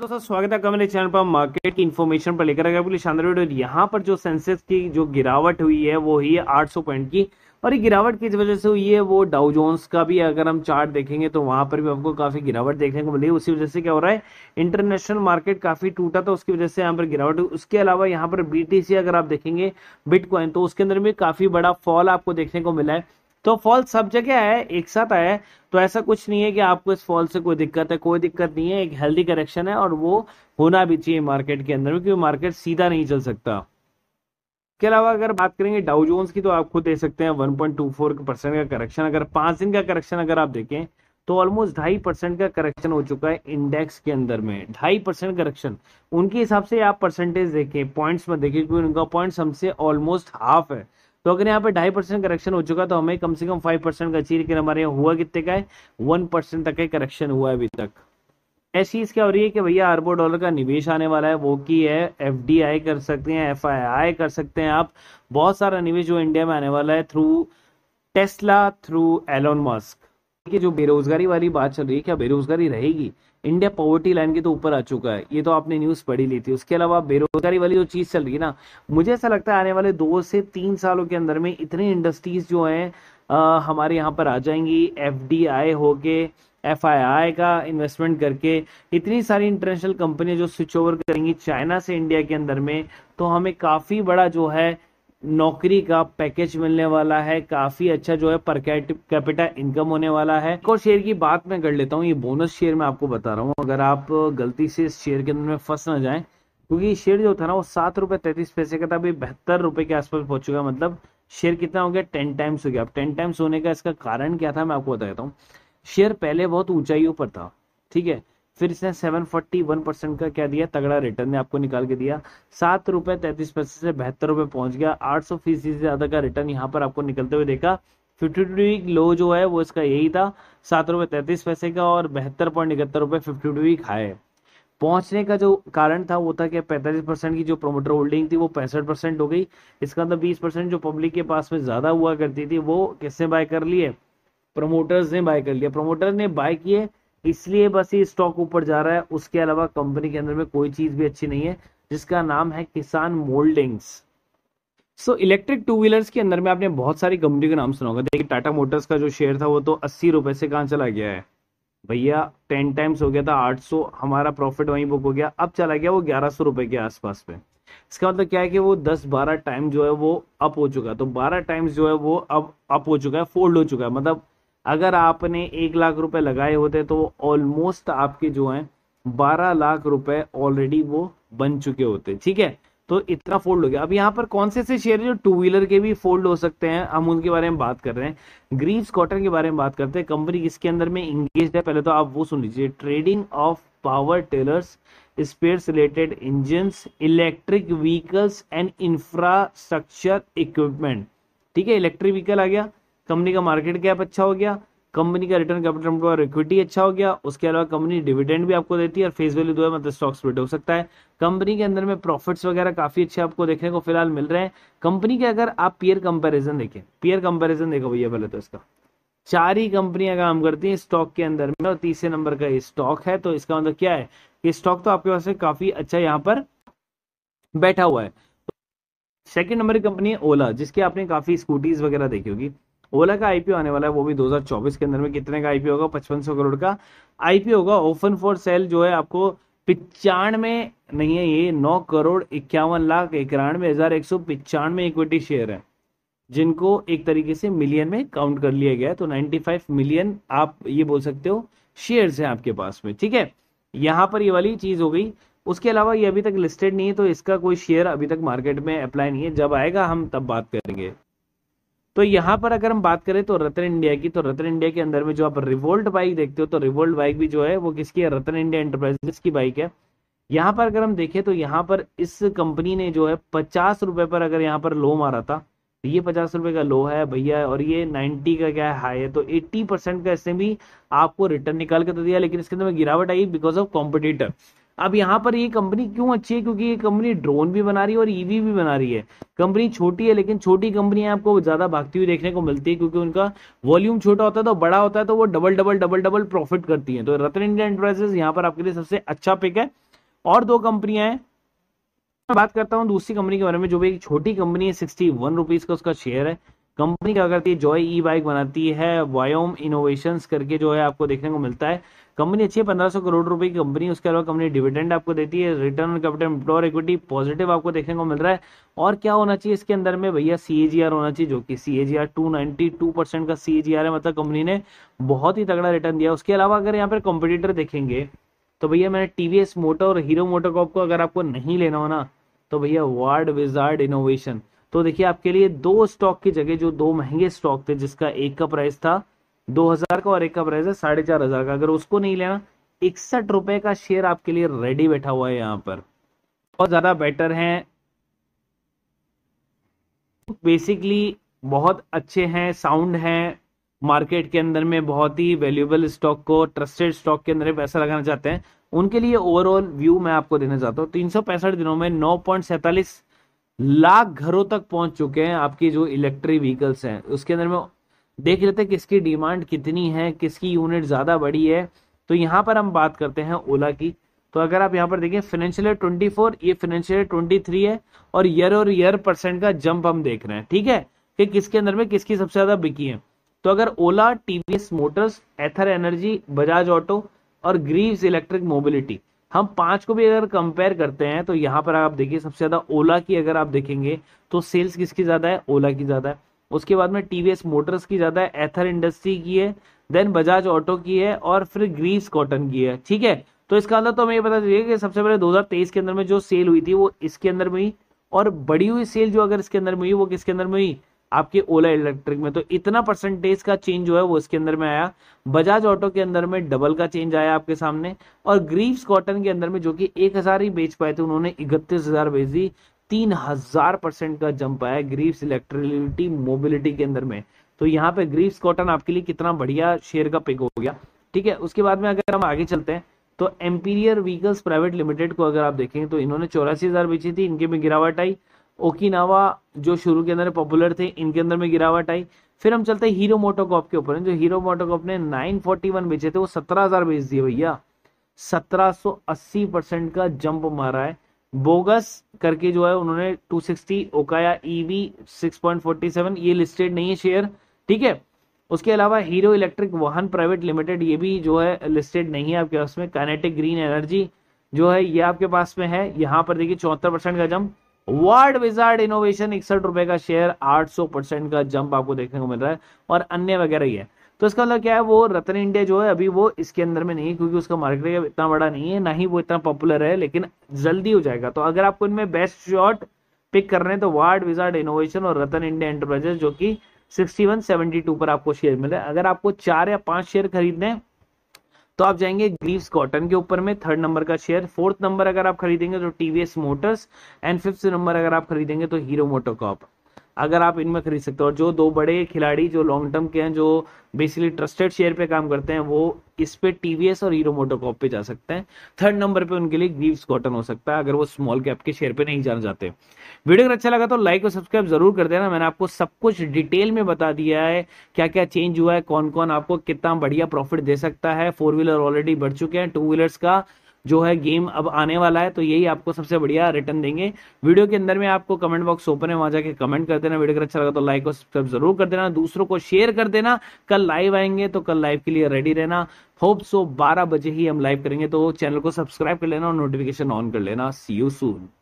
तो सर स्वागत है आपका चैनल पर मार्केट की इन्फॉर्मेशन पर लेकर अगर शानदार वीडियो यहाँ पर जो सेंसेक्स की जो गिरावट हुई है वो हुई है 800 पॉइंट की और ये गिरावट किस वजह से हुई है वो डाउ जोन्स का भी अगर हम चार्ट देखेंगे तो वहाँ पर भी आपको काफ़ी गिरावट देखने को मिली उसी वजह से क्या हो रहा है इंटरनेशनल मार्केट काफ़ी टूटा था उसकी वजह से यहाँ पर गिरावट हुई उसके अलावा यहाँ पर बीटीसी अगर आप देखेंगे बिटकॉइन तो उसके अंदर भी काफ़ी बड़ा फॉल आपको देखने को मिला है तो फॉल्स सब जगह है एक साथ आया है तो ऐसा कुछ नहीं है कि आपको इस फॉल से कोई दिक्कत है कोई दिक्कत नहीं है एक हेल्दी करेक्शन है और वो होना भी चाहिए मार्केट के अंदर क्योंकि मार्केट सीधा नहीं चल सकता इसके अलावा अगर बात करेंगे डाउ जोन्स की तो आप खुद देख सकते हैं 1.24 परसेंट का करेक्शन अगर पांच दिन का करेक्शन अगर आप देखें तो ऑलमोस्ट ढाई परसेंट का करेक्शन हो चुका है इंडेक्स के अंदर में ढाई परसेंट करेक्शन उनके हिसाब से आप परसेंटेज देखें पॉइंट्स में देखें क्योंकि उनका पॉइंट हमसे ऑलमोस्ट हाफ है तो अगर यहाँ पे ढाई परसेंट करेक्शन हो चुका तो हमें कम से कम फाइव परसेंट का चाहिए लेकिन हमारे यहाँ हुआ कितने का है वन परसेंट तक का करेक्शन हुआ है अभी तक ऐसी चीज़ क्या हो रही है कि भैया अरबों डॉलर का निवेश आने वाला है वो की है एफ कर सकते हैं एफ कर सकते हैं आप बहुत सारा निवेश जो इंडिया में आने वाला है through Tesla through Elon Musk कि जो बेरोजगारी वाली बात चल रही है क्या बेरोजगारी रहेगी इंडिया पॉवर्टी लाइन के तो ऊपर आ चुका है ये तो आपने न्यूज़ पढ़ी ली थी उसके अलावा बेरोजगारी वाली जो चीज़ चल रही है ना मुझे ऐसा लगता है आने वाले दो से तीन सालों के अंदर में इतनी इंडस्ट्रीज जो है हमारे यहाँ पर आ जाएंगी एफ डी आई हो के एफ का इन्वेस्टमेंट करके इतनी सारी इंटरनेशनल कंपनियां जो स्विच ओवर करेंगी चाइना से इंडिया के अंदर में तो हमें काफ़ी बड़ा जो है नौकरी का पैकेज मिलने वाला है काफी अच्छा जो है पर कैपिटा इनकम होने वाला है और शेयर की बात मैं कर लेता हूँ ये बोनस शेयर मैं आपको बता रहा हूँ अगर आप गलती से इस शेयर के अंदर में फंस ना जाए क्योंकि शेयर जो था ना वो सात रुपए तैतीस पैसे का था अभी बेहतर रुपए के आसपास पहुंच चुका मतलब शेयर कितना हो गया टेन टाइम्स हो गया अब टेन टाइम्स होने का इसका कारण क्या था मैं आपको बता देता हूँ शेयर पहले बहुत ऊंचाइयों पर था ठीक है फिर इसने 741 परसेंट का क्या दिया तगड़ा रिटर्न ने आपको निकाल के दिया सात रुपए तैतीस पैसे से बेहतर रुपए पहुंच गया आठ सौ फीसदी से ज्यादा का रिटर्न यहाँ पर आपको निकलते हुए देखा फिफ्टी टू वीक लो जो है वो इसका यही था सात रुपए तैतीस पैसे का और बेहतर पॉइंट इकहत्तर रुपए फिफ्टी टू वीक हाई पहुंचने का जो कारण था वो था कि पैंतालीस परसेंट की जो प्रोमोटर होल्डिंग थी वो पैंसठ परसेंट हो गई इसका मतलब बीस परसेंट जो पब्लिक के पास में ज़्यादा हुआ करती थी वो किसने बाय कर लिए प्रोमोटर्स ने बाय कर लिया प्रोमोटर्स ने बाय किए इसलिए बस ये स्टॉक ऊपर जा रहा है उसके अलावा कंपनी के अंदर में कोई चीज भी अच्छी नहीं है जिसका नाम है Kisan Mouldings so electric two wheelers के अंदर में आपने बहुत सारी कंपनी का नाम सुना होगा देखिए टाटा मोटर्स का जो शेयर था वो तो अस्सी रुपए से कहाँ चला गया है भैया टेन टाइम्स हो गया था आठ सौ हमारा प्रॉफिट वहीं बुक हो गया अब चला गया वो ग्यारह सौ रुपए के आसपास में इसका मतलब क्या है कि वो दस बारह टाइम जो है वो अप हो चुका है तो बारह टाइम्स जो है वो अब अप हो चुका है फोल्ड हो चुका है मतलब अगर आपने एक लाख रुपए लगाए होते तो ऑलमोस्ट आपके जो है बारह लाख रुपए ऑलरेडी वो बन चुके होते ठीक है तो इतना फोल्ड हो गया अब यहाँ पर कौन से से शेयर जो टू व्हीलर के भी फोल्ड हो सकते हैं हम उनके बारे में बात कर रहे हैं ग्रीस कॉटन के बारे में बात करते हैं कंपनी किसके अंदर में इंगेज है पहले तो आप वो सुन लीजिए trading of power tillers space related engine electric vehicles and infrastructure equipment ठीक है इलेक्ट्रिक व्हीकल आ गया कंपनी का मार्केट कैप अच्छा हो गया कंपनी का रिटर्न कैपिटल और इक्विटी अच्छा हो गया उसके अलावा कंपनी डिविडेंड भी आपको देती है और फेस वैल्यू दो है मतलब स्टॉक स्प्लिट हो सकता है कंपनी के अंदर में प्रॉफिट्स वगैरह काफी अच्छे आपको देखने को फिलहाल मिल रहे हैं कंपनी के अगर आप पियर कंपेरिजन देखें पियर कंपेरिजन देखो भैया पहले तो इसका चार ही कंपनियां काम करती हैं स्टॉक के अंदर में और तीसरे नंबर का स्टॉक है तो इसका मतलब क्या है कि स्टॉक तो आपके पास काफी अच्छा यहाँ पर बैठा हुआ है सेकेंड नंबर की कंपनी है ओला जिसके आपने काफी स्कूटीज वगैरह देखी होगी ओला का आईपीओ आने वाला है वो भी 2024 के अंदर में कितने का आईपीओ होगा पचपन करोड़ का आईपीओ होगा ओपन फॉर सेल जो है आपको पिचानवे नहीं है ये नौ करोड़ इक्यावन लाख इक्यानवे हजार एक सौ पिचानवे इक्विटी शेयर है जिनको एक तरीके से मिलियन में काउंट कर लिया गया है तो 95 मिलियन आप ये बोल सकते हो शेयर्स हैं आपके पास में ठीक है यहाँ पर ये वाली चीज हो गई उसके अलावा ये अभी तक लिस्टेड नहीं है तो इसका कोई शेयर अभी तक मार्केट में अप्लाई नहीं है जब आएगा हम तब बात करेंगे तो यहाँ पर अगर हम बात करें तो रतन इंडिया की तो रतन इंडिया के अंदर में जो आप रिवोल्ट बाइक देखते हो तो रिवोल्ट बाइक भी जो है वो किसकी है रतन इंडिया एंटरप्राइजेस की बाइक है यहाँ पर अगर हम देखें तो यहाँ पर इस कंपनी ने जो है पचास रुपए पर अगर यहाँ पर लो मारा था तो ये पचास रुपए का लो है भैया और ये नाइनटी का क्या है हाई है तो एट्टी परसेंट का इससे भी आपको रिटर्न निकाल के तो दिया लेकिन इसके अंदर में गिरावट आई बिकॉज ऑफ कॉम्पिटिटर अब यहाँ पर ये कंपनी क्यों अच्छी है क्योंकि ये कंपनी ड्रोन भी बना रही है और ईवी e भी बना रही है कंपनी छोटी है लेकिन छोटी कंपनियां आपको ज्यादा भागती हुई देखने को मिलती है क्योंकि उनका वॉल्यूम छोटा होता है तो बड़ा होता है तो वो double double double double profit करती है तो रतन इंडिया एंटरप्राइजेस यहाँ पर आपके लिए सबसे अच्छा पिक है और दो कंपनियां हैं मैं बात करता हूँ दूसरी कंपनी के बारे में जो भी एक छोटी कंपनी है सिक्सटी वन रुपीज का उसका शेयर है कंपनी क्या करती है जॉय ई बाइक बनाती है वायोम इनोवेशंस करके जो है आपको देखने को मिलता है कंपनी अच्छी है पंद्रह सौ करोड़ रुपए की कंपनी उसके अलावा कंपनी डिविडेंड आपको देती है return capital employer equity positive आपको देखने को मिल रहा है और क्या होना चाहिए इसके अंदर में भैया सी होना चाहिए जो कि सी ए का सी है मतलब कंपनी ने बहुत ही तगड़ा रिटर्न दिया उसके अलावा अगर यहाँ पर कॉम्पिटिटर देखेंगे तो भैया मैंने टीवीएस मोटो और हीरो मोटर कॉप को अगर आपको नहीं लेना हो ना तो भैया वार्ड विजार्ड इनोवेशन तो देखिए आपके लिए दो स्टॉक की जगह जो दो महंगे स्टॉक थे जिसका एक का प्राइस था दो हजार का और एक का प्राइस है साढ़े चार हजार का अगर उसको नहीं लेना इकसठ रुपए का शेयर आपके लिए रेडी बैठा हुआ है यहाँ पर बहुत ज्यादा बेटर है बेसिकली बहुत अच्छे हैं साउंड है मार्केट के अंदर में बहुत ही वैल्यूबल स्टॉक को ट्रस्टेड स्टॉक के अंदर पैसा लगाना चाहते हैं उनके लिए ओवरऑल व्यू मैं आपको देना चाहता हूँ तीन दिनों में नौ लाख घरों तक पहुंच चुके हैं आपकी जो इलेक्ट्रिक व्हीकल्स हैं उसके अंदर में देख लेते हैं किसकी डिमांड कितनी है किसकी यूनिट ज़्यादा बड़ी है तो यहाँ पर हम बात करते हैं ओला की तो अगर आप यहाँ पर देखें फाइनेंशियल ईयर ट्वेंटी ये फाइनेंशियल ईयर ट्वेंटी है और ईयर और ईयर परसेंट का जंप हम देख रहे हैं ठीक है कि किसके अंदर में किसकी सबसे ज़्यादा बिकी है तो अगर Ola TVS Motors Ather Energy Bajaj Auto और ग्रीव्स इलेक्ट्रिक मोबिलिटी हम पांच को भी अगर कंपेयर करते हैं तो यहाँ पर आप देखिए सबसे ज़्यादा ओला की अगर आप देखेंगे तो सेल्स किसकी ज़्यादा है ओला की ज़्यादा है उसके बाद में टीवीएस मोटर्स की ज़्यादा है एथर इंडस्ट्री की है देन बजाज ऑटो की है और फिर ग्रीस कॉटन की है ठीक है तो इसका अंदर मतलब तो हमें ये पता चलिए कि सबसे पहले 2023 के अंदर में जो सेल हुई थी वो इसके अंदर में हुई और बड़ी हुई सेल जो अगर इसके अंदर में हुई वो किसके अंदर में हुई आपके ओला इलेक्ट्रिक में तो इतना परसेंटेज का चेंज जो है वो इसके अंदर में आया बजाज ऑटो के अंदर में डबल का चेंज आया आपके सामने और ग्रीव्स कॉटन के अंदर में जो कि एक हजार ही बेच पाए थे उन्होंने इकतीस हजार बेच दी तीन हजार परसेंट का जंप आया ग्रीव्स इलेक्ट्रिलिटी मोबिलिटी के अंदर में तो यहाँ पे ग्रीव्स कॉटन आपके लिए कितना बढ़िया शेयर का पिक हो गया ठीक है उसके बाद में अगर हम आगे चलते हैं तो एम्पीरियर व्हीकल्स प्राइवेट लिमिटेड को अगर आप देखें तो इन्होंने चौरासी हजार बेची थी इनके में गिरावट आई ओकिनावा जो शुरू के अंदर पॉपुलर थे इनके अंदर में गिरावट आई फिर हम चलते हैं हीरो मोटोकॉप के ऊपर जो हीरो मोटोकॉप ने 941 बेचे थे वो 17000 बेच दिए भैया 1780 परसेंट का जंप मारा है बोगस करके जो है उन्होंने 260 ओकाया ईवी सिक्स ये लिस्टेड नहीं है शेयर ठीक है उसके अलावा हीरो इलेक्ट्रिक वाहन प्राइवेट लिमिटेड ये भी जो है लिस्टेड नहीं है आपके पास में कैनेटिक ग्रीन एनर्जी जो है ये आपके पास में है यहाँ पर देखिए चौहत्तर परसेंट का जम्प वर्ल्ड विजार्ड इनोवेशन इकसठ रुपए का शेयर आठ परसेंट का जंप आपको देखने को मिल रहा है और अन्य वगैरह ही है तो इसका मतलब क्या है वो रतन इंडिया जो है अभी वो इसके अंदर में नहीं है क्योंकि उसका मार्केट इतना बड़ा नहीं है ना ही वो इतना पॉपुलर है लेकिन जल्दी हो जाएगा तो अगर आपको इनमें बेस्ट शॉट पिक कर रहे हैं तो वार्ड विजार्ड इनोवेशन और रतन इंडिया एंटरप्राइजेस जो कि सेवेंटी टू पर आपको शेयर मिले अगर आपको चार या पांच शेयर खरीदने तो आप जाएंगे ग्रीव्स कॉटन के ऊपर में थर्ड नंबर का शेयर फोर्थ नंबर अगर आप खरीदेंगे तो TVS Motors and fifth number अगर आप खरीदेंगे तो हीरो मोटोकॉप अगर आप इनमें खरीद सकते हो और जो दो बड़े खिलाड़ी जो लॉन्ग टर्म के हैं जो बेसिकली ट्रस्टेड शेयर पे काम करते हैं वो इस पे टीवीएस और हीरो मोटोकॉप पे जा सकते हैं थर्ड नंबर पे उनके लिए ग्रीव कॉटन हो सकता है अगर वो स्मॉल कैप के शेयर पे नहीं जाना चाहते वीडियो अगर अच्छा लगा तो लाइक और सब्सक्राइब जरूर कर देना मैंने आपको सब कुछ डिटेल में बता दिया है क्या क्या चेंज हुआ है कौन कौन आपको कितना बढ़िया प्रॉफिट दे सकता है फोर व्हीलर ऑलरेडी बढ़ चुके हैं टू व्हीलर्स का जो है गेम अब आने वाला है तो यही आपको सबसे बढ़िया रिटर्न देंगे वीडियो के अंदर में आपको कमेंट बॉक्स ओपन है वहां जाके कमेंट कर देना वीडियो अगर अच्छा लगा तो लाइक और सब्सक्राइब जरूर कर देना दूसरों को शेयर कर देना कल लाइव आएंगे तो कल लाइव के लिए रेडी रहना होप सो बारह बजे ही हम लाइव करेंगे तो चैनल को सब्सक्राइब कर लेना और नोटिफिकेशन ऑन कर लेना सी यू सून